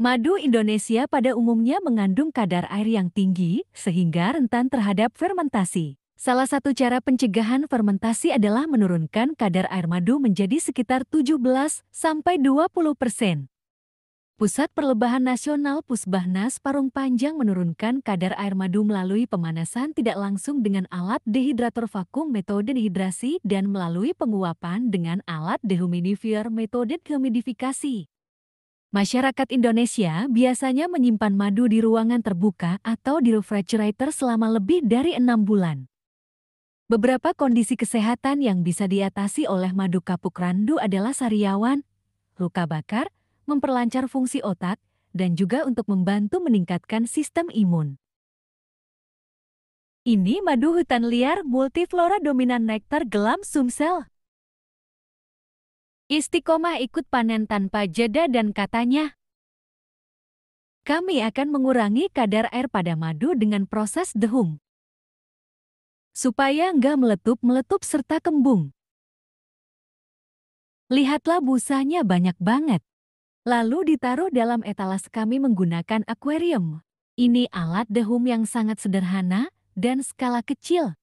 Madu Indonesia pada umumnya mengandung kadar air yang tinggi, sehingga rentan terhadap fermentasi. Salah satu cara pencegahan fermentasi adalah menurunkan kadar air madu menjadi sekitar 17-20 persen. Pusat Perlebahan Nasional Pusbahnas Parung Panjang menurunkan kadar air madu melalui pemanasan tidak langsung dengan alat dehidrator vakum metode dehidrasi dan melalui penguapan dengan alat dehumidifier metode humidifikasi. Masyarakat Indonesia biasanya menyimpan madu di ruangan terbuka atau di refrigerator selama lebih dari enam bulan. Beberapa kondisi kesehatan yang bisa diatasi oleh madu kapuk randu adalah sariawan, luka bakar, memperlancar fungsi otak, dan juga untuk membantu meningkatkan sistem imun. Ini madu hutan liar multiflora dominan nektar gelam sumsel. Istiqomah ikut panen tanpa jeda dan katanya, kami akan mengurangi kadar air pada madu dengan proses dehum, Supaya nggak meletup-meletup serta kembung. Lihatlah busanya banyak banget. Lalu ditaruh dalam etalas kami menggunakan akuarium. Ini alat dehum yang sangat sederhana dan skala kecil.